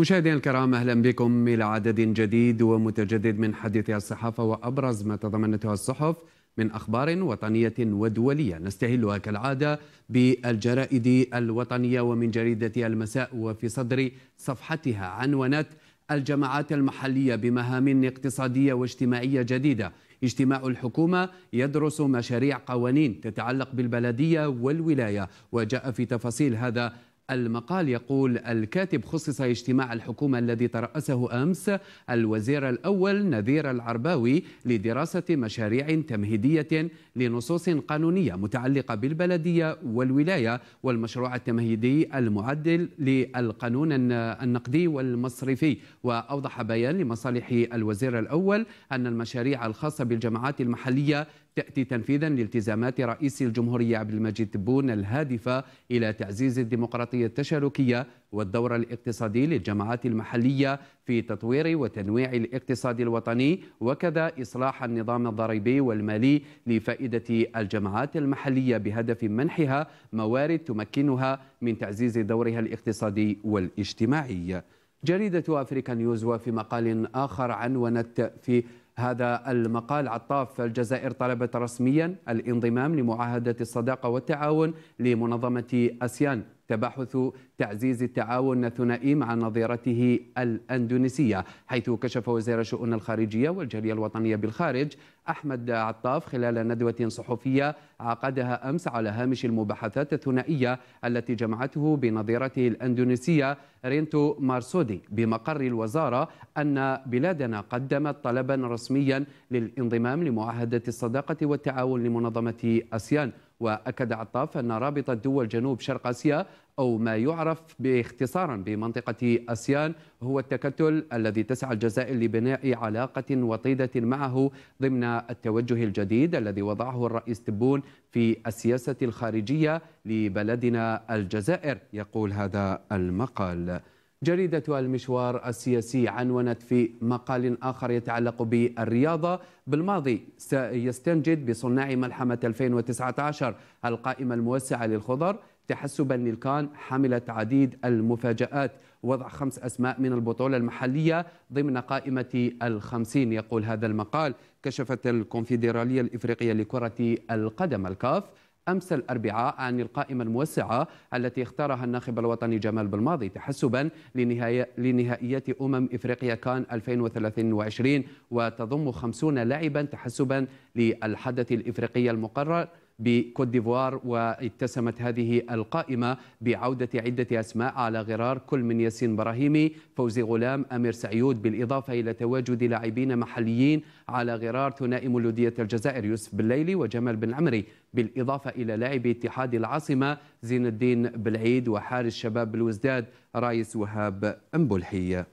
مشاهدينا الكرام اهلا بكم الى عدد جديد ومتجدد من حديث الصحافه وابرز ما تضمنته الصحف من اخبار وطنيه ودوليه نستهلها كالعاده بالجرائد الوطنيه ومن جريده المساء وفي صدر صفحتها عنونات الجماعات المحليه بمهام اقتصاديه واجتماعيه جديده اجتماع الحكومة يدرس مشاريع قوانين تتعلق بالبلدية والولاية وجاء في تفاصيل هذا المقال يقول الكاتب خصص اجتماع الحكومة الذي ترأسه أمس الوزير الأول نذير العرباوي لدراسة مشاريع تمهيدية لنصوص قانونية متعلقة بالبلدية والولاية والمشروع التمهيدي المعدل للقانون النقدي والمصرفي وأوضح بيان لمصالح الوزير الأول أن المشاريع الخاصة بالجماعات المحلية تأتي تنفيذا لالتزامات رئيس الجمهورية عبد المجيد تبون الهادفة إلى تعزيز الديمقراطية التشاركية والدور الاقتصادي للجماعات المحلية في تطوير وتنويع الاقتصاد الوطني وكذا إصلاح النظام الضريبي والمالي لفائدة الجماعات المحلية بهدف منحها موارد تمكنها من تعزيز دورها الاقتصادي والاجتماعي جريدة أفريكا نيوز وفي مقال آخر عنونت في هذا المقال عطاف الجزائر طلبت رسميا الانضمام لمعاهدة الصداقة والتعاون لمنظمة أسيان تباحث تعزيز التعاون الثنائي مع نظيرته الأندونيسية حيث كشف وزير الشؤون الخارجية والجالية الوطنية بالخارج أحمد عطاف خلال ندوة صحفية عقدها أمس على هامش المباحثات الثنائية التي جمعته بنظيرته الأندونيسية رينتو مارسودي بمقر الوزارة أن بلادنا قدمت طلبا رسميا للانضمام لمعاهدة الصداقة والتعاون لمنظمة أسيان وأكد عطاف أن رابطة دول جنوب شرق آسيا أو ما يعرف باختصارا بمنطقة أسيان هو التكتل الذي تسعى الجزائر لبناء علاقة وطيدة معه ضمن التوجه الجديد الذي وضعه الرئيس تبون في السياسة الخارجية لبلدنا الجزائر يقول هذا المقال جريدة المشوار السياسي عنونت في مقال آخر يتعلق بالرياضة بالماضي سيستنجد بصناع ملحمة 2019 القائمة الموسعة للخضر تحسبا للكان حملت عديد المفاجآت وضع خمس أسماء من البطولة المحلية ضمن قائمة الخمسين يقول هذا المقال كشفت الكونفدرالية الإفريقية لكرة القدم الكاف أمس الأربعاء عن القائمة الموسعة التي اختارها الناخب الوطني جمال بالماضي تحسبا لنهائيات أمم إفريقيا كان 2023 وتضم 50 لاعبا تحسبا للحدث الإفريقي المقرر بكوت ديفوار واتسمت هذه القائمة بعودة عدة أسماء على غرار كل من ياسين براهيمي فوزي غلام أمير سعيود بالإضافة إلى تواجد لاعبين محليين على غرار ثنائي مولودية الجزائر يوسف بالليلي وجمال بن عمري بالإضافة إلى لاعب اتحاد العاصمة زين الدين بالعيد وحارس شباب بالوزداد رايس وهاب أمبولحي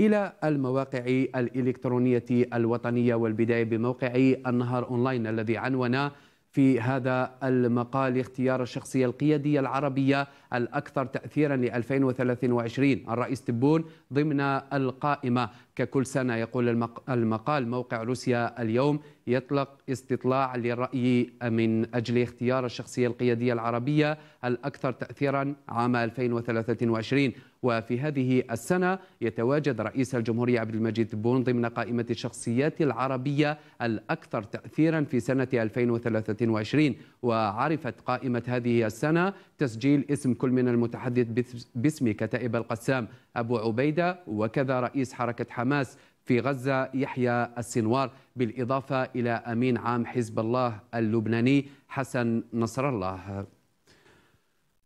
إلى المواقع الإلكترونية الوطنية والبداية بموقع النهار أونلاين الذي عنونا في هذا المقال اختيار الشخصية القيادية العربية الأكثر تأثيرا ل 2023 الرئيس تبون ضمن القائمة ككل سنة يقول المقال موقع روسيا اليوم يطلق استطلاع للرأي من أجل اختيار الشخصية القيادية العربية الأكثر تأثيرا عام 2023 وفي هذه السنة يتواجد رئيس الجمهورية عبد المجيد بون ضمن قائمة الشخصيات العربية الأكثر تأثيرا في سنة 2023 وعرفت قائمة هذه السنة تسجيل اسم كل من المتحدث باسم كتائب القسام أبو عبيدة وكذا رئيس حركة حماس حماس في غزة يحيى السنوار بالإضافة إلى أمين عام حزب الله اللبناني حسن نصر الله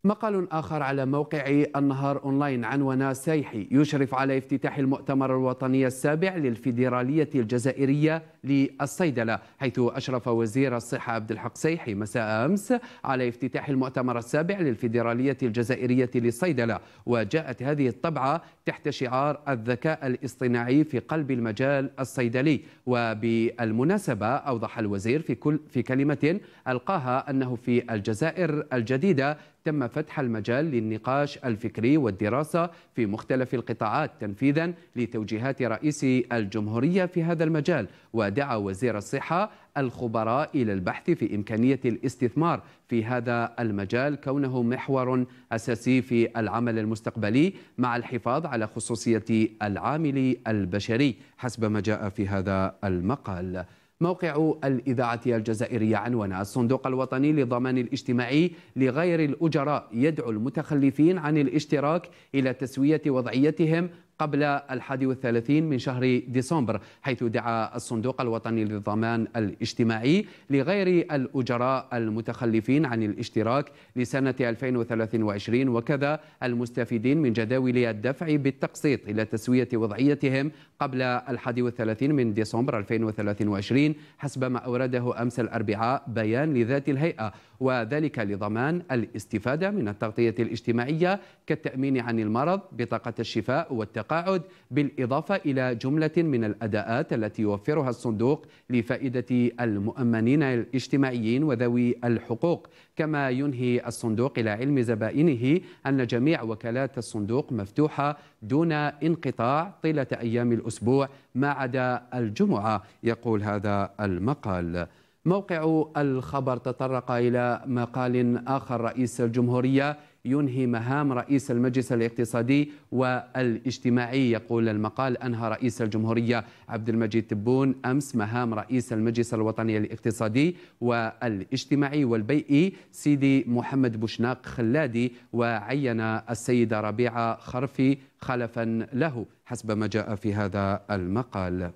مقال آخر على موقع النهار أونلاين عنوان سيحي يشرف على افتتاح المؤتمر الوطني السابع للفيدرالية الجزائرية للصيدلة حيث أشرف وزير الصحة عبد الحق سيحي مساء أمس على افتتاح المؤتمر السابع للفيدرالية الجزائرية للصيدلة وجاءت هذه الطبعة تحت شعار الذكاء الاصطناعي في قلب المجال الصيدلي وبالمناسبة أوضح الوزير في, كل في كلمة ألقاها أنه في الجزائر الجديدة تم فتح المجال للنقاش الفكري والدراسة في مختلف القطاعات تنفيذا لتوجيهات رئيس الجمهورية في هذا المجال ودعا وزير الصحة الخبراء إلى البحث في إمكانية الاستثمار في هذا المجال كونه محور أساسي في العمل المستقبلي مع الحفاظ على خصوصية العامل البشري حسب ما جاء في هذا المقال موقع الإذاعة الجزائرية عنوان الصندوق الوطني للضمان الاجتماعي لغير الأجراء يدعو المتخلفين عن الاشتراك إلى تسوية وضعيتهم قبل الحادي والثلاثين من شهر ديسمبر حيث دعا الصندوق الوطني للضمان الاجتماعي لغير الأجراء المتخلفين عن الاشتراك لسنة 2023 وكذا المستفيدين من جداول الدفع بالتقسيط إلى تسوية وضعيتهم قبل الحادي والثلاثين من ديسمبر 2023 حسب ما أورده أمس الأربعاء بيان لذات الهيئة وذلك لضمان الاستفادة من التغطية الاجتماعية كالتأمين عن المرض بطاقة الشفاء والتقاعد بالإضافة إلى جملة من الأداءات التي يوفرها الصندوق لفائدة المؤمنين الاجتماعيين وذوي الحقوق كما ينهي الصندوق إلى علم زبائنه أن جميع وكالات الصندوق مفتوحة دون انقطاع طيلة أيام الأسبوع ما عدا الجمعة يقول هذا المقال موقع الخبر تطرق إلى مقال آخر رئيس الجمهورية ينهي مهام رئيس المجلس الاقتصادي والاجتماعي يقول المقال أنهى رئيس الجمهورية عبد المجيد تبون أمس مهام رئيس المجلس الوطني الاقتصادي والاجتماعي والبيئي سيدي محمد بوشناق خلادي وعين السيدة ربيعة خرفي خلفا له حسب ما جاء في هذا المقال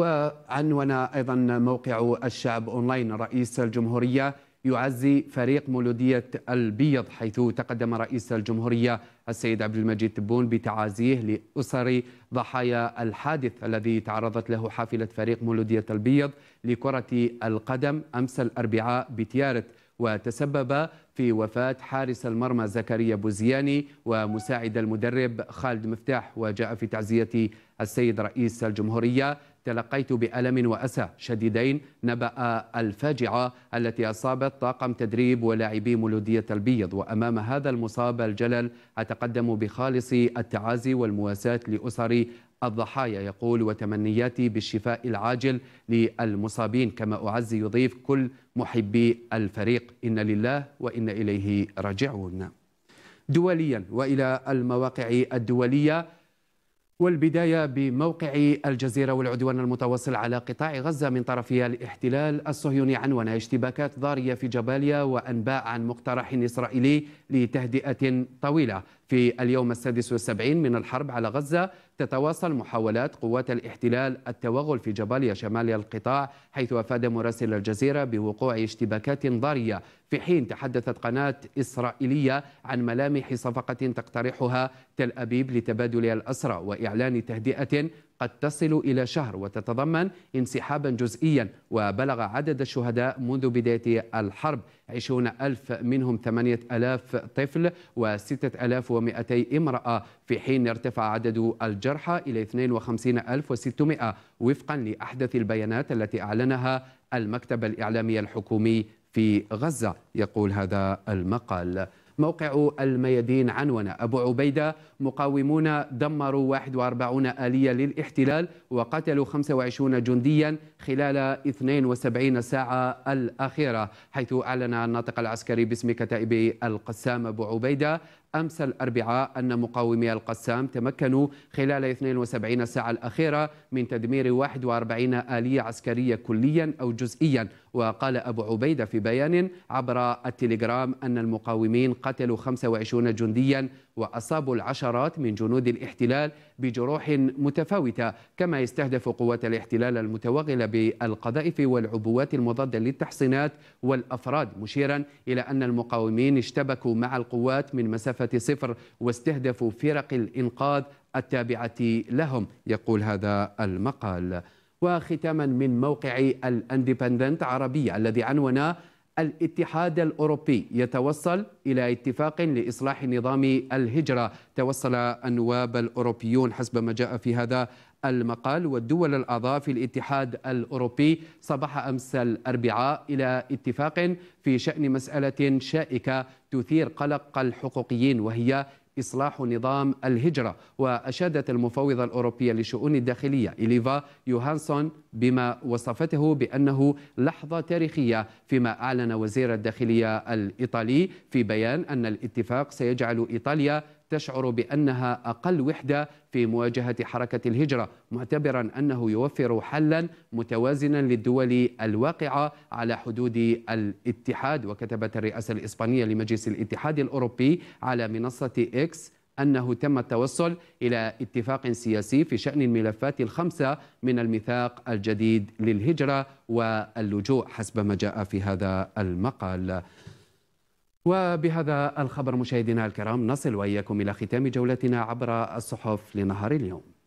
وعنونا أيضا موقع الشعب أونلاين رئيس الجمهورية يعزي فريق مولودية البيض حيث تقدم رئيس الجمهورية السيد عبد المجيد تبون بتعازيه لأسر ضحايا الحادث الذي تعرضت له حافلة فريق مولودية البيض لكرة القدم أمس الأربعاء بتيارت وتسبب في وفاة حارس المرمى زكريا بوزياني ومساعد المدرب خالد مفتاح وجاء في تعزية السيد رئيس الجمهورية تلقيت بألم وأسى شديدين نبأ الفاجعة التي أصابت طاقم تدريب ولاعبي مولودية البيض وأمام هذا المصاب الجلل أتقدم بخالص التعازي والمواساة لأسر الضحايا يقول وتمنياتي بالشفاء العاجل للمصابين كما أعزي يضيف كل محبي الفريق إن لله وإن إليه راجعون دوليا وإلى المواقع الدولية والبداية بموقع الجزيرة والعدوان المتواصل على قطاع غزة من طرف الاحتلال الصهيوني عنوان اشتباكات ضارية في جباليا وأنباء عن مقترح إسرائيلي لتهدئة طويلة في اليوم السادس والسبعين من الحرب على غزة تتواصل محاولات قوات الاحتلال التوغل في جباليا شمال القطاع حيث أفاد مراسل الجزيرة بوقوع اشتباكات ضارية في حين تحدثت قناة إسرائيلية عن ملامح صفقة تقترحها تل أبيب لتبادل الأسرى وإعلان تهدئة قد تصل إلى شهر وتتضمن انسحابا جزئيا وبلغ عدد الشهداء منذ بداية الحرب 20 ألف منهم 8 ألاف طفل و 6200 امرأة في حين ارتفع عدد الجرحى إلى 52600 وفقا لأحدث البيانات التي أعلنها المكتب الإعلامي الحكومي في غزة يقول هذا المقال موقع الميادين عنون أبو عبيدة مقاومون دمروا 41 آلية للاحتلال وقتلوا 25 جنديا خلال 72 ساعة الأخيرة حيث أعلن الناطق العسكري باسم كتائب القسام أبو عبيدة أمس الأربعاء أن مقاومي القسام تمكنوا خلال 72 ساعة الأخيرة من تدمير 41 آلية عسكرية كليا أو جزئيا وقال أبو عبيدة في بيان عبر التليجرام أن المقاومين قتلوا 25 جنديا وأصابوا العشرات من جنود الاحتلال بجروح متفاوتة كما يستهدف قوات الاحتلال المتوغلة بالقذائف والعبوات المضادة للتحصينات والأفراد مشيرا إلى أن المقاومين اشتبكوا مع القوات من مسافة صفر واستهدفوا فرق الإنقاذ التابعة لهم يقول هذا المقال وختاما من موقع الاندبندنت عربي الذي عنونا الاتحاد الأوروبي يتوصل إلى اتفاق لإصلاح نظام الهجرة توصل النواب الأوروبيون حسب ما جاء في هذا المقال والدول الأعضاء في الاتحاد الأوروبي صباح أمس الأربعاء إلى اتفاق في شأن مسألة شائكة تثير قلق الحقوقيين وهي إصلاح نظام الهجرة وأشادت المفوضة الأوروبية لشؤون الداخلية إليفا يوهانسون بما وصفته بأنه لحظة تاريخية فيما أعلن وزير الداخلية الإيطالي في بيان أن الاتفاق سيجعل إيطاليا تشعر بأنها أقل وحدة في مواجهة حركة الهجرة معتبرا أنه يوفر حلا متوازنا للدول الواقعة على حدود الاتحاد وكتبت الرئاسة الإسبانية لمجلس الاتحاد الأوروبي على منصة إكس أنه تم التوصل إلى اتفاق سياسي في شأن الملفات الخمسة من الميثاق الجديد للهجرة واللجوء حسب ما جاء في هذا المقال وبهذا الخبر مشاهدينا الكرام نصل وإياكم إلى ختام جولتنا عبر الصحف لنهار اليوم